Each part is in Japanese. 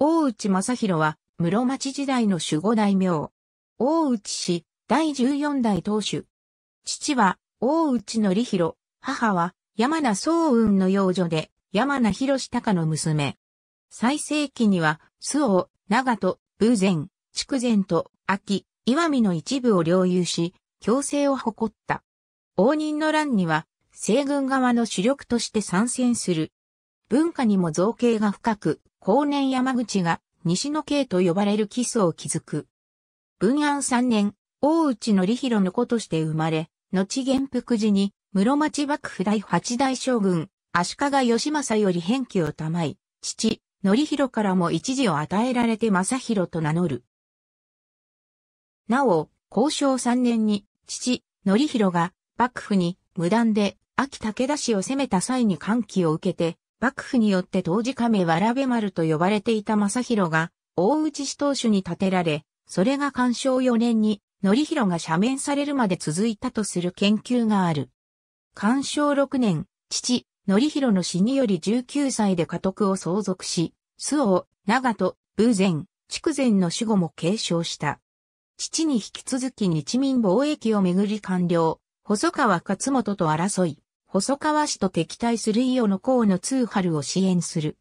大内正弘は、室町時代の守護大名。大内氏、第14代当主。父は、大内則弘、母は、山名宗雲の養女で、山名博隆の娘。最盛期には、周防、長門、武前、筑前と、秋、岩見の一部を領有し、強制を誇った。応仁の乱には、西軍側の主力として参戦する。文化にも造形が深く、後年山口が西の慶と呼ばれる基礎を築く。文安三年、大内則広の子として生まれ、後元服寺に、室町幕府第八代将軍、足利義政より返記を賜い、父、則弘からも一時を与えられて正広と名乗る。なお、交渉三年に、父、則弘が、幕府に、無断で、秋武田氏を攻めた際に歓喜を受けて、幕府によって当時亀わらべ丸と呼ばれていた正弘が、大内氏当主に建てられ、それが干渉4年に、則弘が赦免されるまで続いたとする研究がある。干渉6年、父、則弘の死により19歳で家督を相続し、周を、長戸、武前、筑前の死後も継承した。父に引き続き日民貿易をめぐり完了、細川勝元と争い、細川氏と敵対する伊予の河野通春を支援する。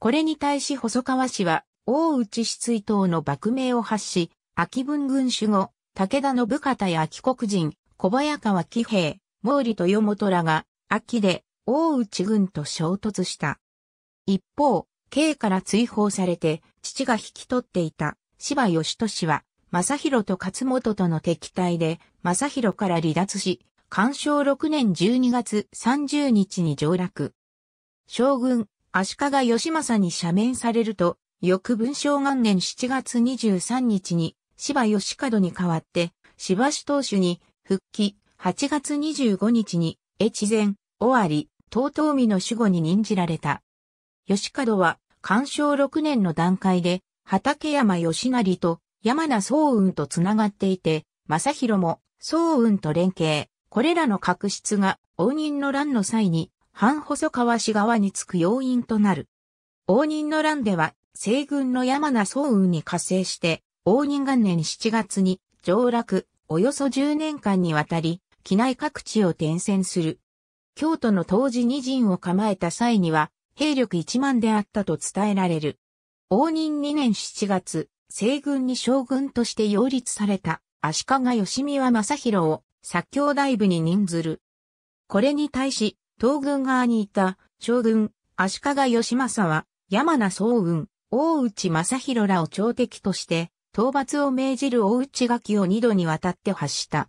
これに対し細川氏は、大内失意悼の幕名を発し、秋文軍守護、武田信方や秋国人、小早川喜平、毛利豊本らが、秋で大内軍と衝突した。一方、京から追放されて、父が引き取っていた柴義俊は、正弘と勝本との敵対で、正弘から離脱し、干渉6年12月30日に上落。将軍、足利義政に赦免されると、翌文章元年7月23日に芝義門に代わって、芝氏当主に復帰、8月25日に越前、尾張、東東美の守護に任じられた。義門は、干渉6年の段階で、畠山義成と山名宗雲と繋がっていて、正宏も宗雲と連携。これらの確執が応仁の乱の際に半細川氏側につく要因となる。応仁の乱では西軍の山名総雲に加勢して応仁元年7月に上洛、およそ10年間にわたり、機内各地を転戦する。京都の当時二陣を構えた際には、兵力1万であったと伝えられる。応仁2年7月、西軍に将軍として擁立された足利義美は正弘を作協大部に任ずる。これに対し、東軍側にいた将軍、足利義政は、山名総軍、大内正弘らを朝敵として、討伐を命じる大内垣を二度にわたって発した。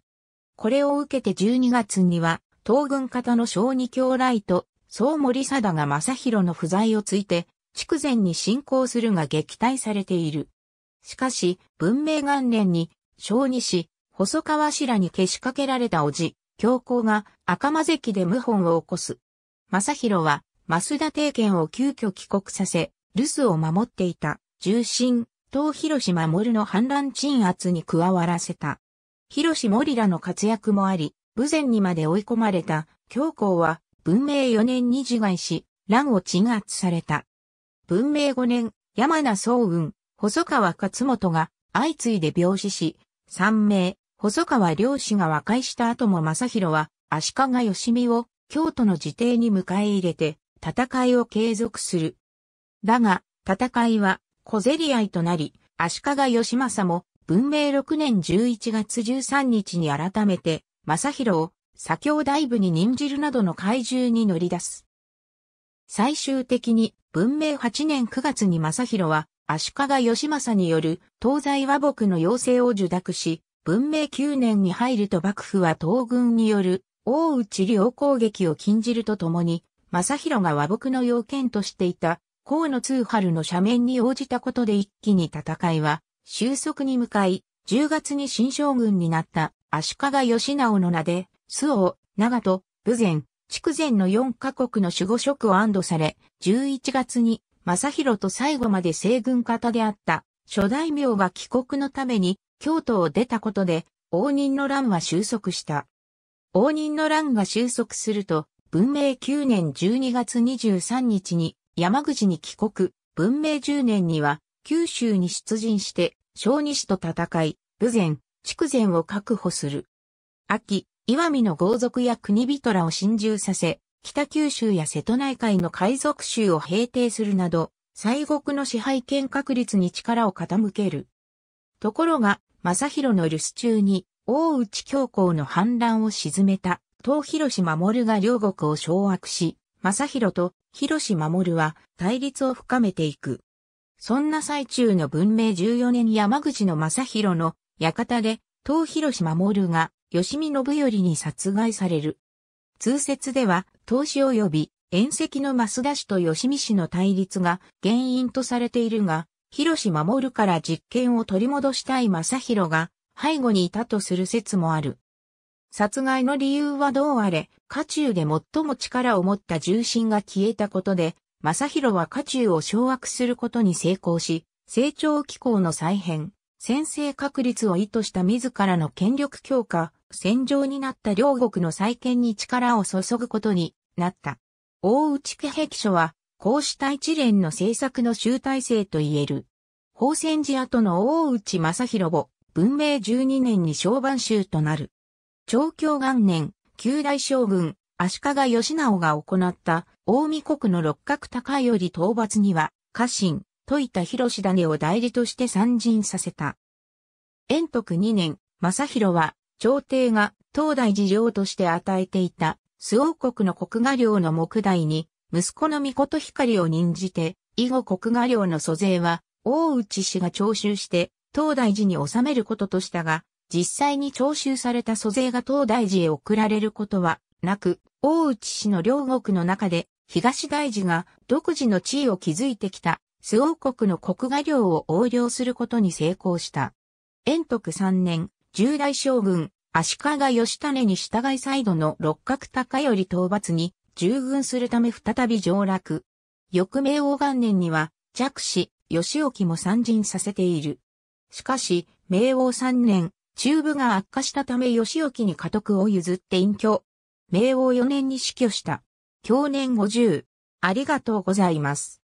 これを受けて12月には、東軍方の小二兄弟と、総森貞が正弘の不在をついて、筑前に侵攻するが撃退されている。しかし、文明元年に、小二氏、細川氏らに消しかけられたおじ、教皇が赤間関で謀反を起こす。正弘は、増田定権を急遽帰国させ、留守を守っていた、重臣、東広島守の反乱鎮圧に加わらせた。広島守らの活躍もあり、武前にまで追い込まれた、教皇は、文明4年に自害し、乱を鎮圧された。文明5年、山名宗雲、細川勝元が相次いで病死し、三名、細川良氏が和解した後も正宏は足利義美を京都の自邸に迎え入れて戦いを継続する。だが、戦いは小競り合いとなり、足利義政も文明6年11月13日に改めて、正宏を左京大部に任じるなどの怪獣に乗り出す。最終的に文明8年9月に正宏は足利義政による東西和睦の要請を受諾し、文明9年に入ると幕府は東軍による大内領攻撃を禁じるとともに、正広が和睦の要件としていた河野通春の斜面に応じたことで一気に戦いは収束に向かい、10月に新将軍になった足利義直の名で、周王、長門、武前、筑前の4カ国の守護職を安堵され、11月に正広と最後まで西軍方であった諸大名が帰国のために京都を出たことで、応仁の乱は収束した。応仁の乱が収束すると、文明9年12月23日に山口に帰国、文明10年には九州に出陣して、小西と戦い、武前、筑前を確保する。秋、岩見の豪族や国人らを侵入させ、北九州や瀬戸内海の海賊州を平定するなど、西国の支配権確立に力を傾ける。ところが、正宏の留守中に、大内教皇の反乱を鎮めた、東広守が両国を掌握し、正宏と広島守は対立を深めていく。そんな最中の文明14年山口の正宏の館で、東広守が吉見信頼に殺害される。通説では、東氏及び、遠石の増田氏と吉見氏の対立が原因とされているが、広志守から実権を取り戻したい正広が背後にいたとする説もある。殺害の理由はどうあれ、家中で最も力を持った重心が消えたことで、正弘は家中を掌握することに成功し、成長機構の再編、先制確立を意図した自らの権力強化、戦場になった両国の再建に力を注ぐことになった。大内家壁所はこうした一連の政策の集大成と言える。法選寺跡の大内正広を文明12年に小番州となる。長教元年、旧大将軍、足利義直が行った、大見国の六角高頼討伐には、家臣、戸板氏種を代理として参陣させた。延徳2年、正広は、朝廷が東大寺領として与えていた、諏王国の国画領の木代に、息子の御と光を任じて、以後国画領の租税は、大内氏が徴収して、東大寺に納めることとしたが、実際に徴収された租税が東大寺へ送られることはなく、大内氏の両国の中で、東大寺が独自の地位を築いてきた、周王国の国画領を横領することに成功した。延徳三年、十代将軍、足利義種に従い再度の六角高頼討伐に従軍するため再び上洛。翌明王元年には、弱視、義興も参陣させている。しかし、明王3年、中部が悪化したため義興に家督を譲って隠居。明王4年に死去した。享年50。ありがとうございます。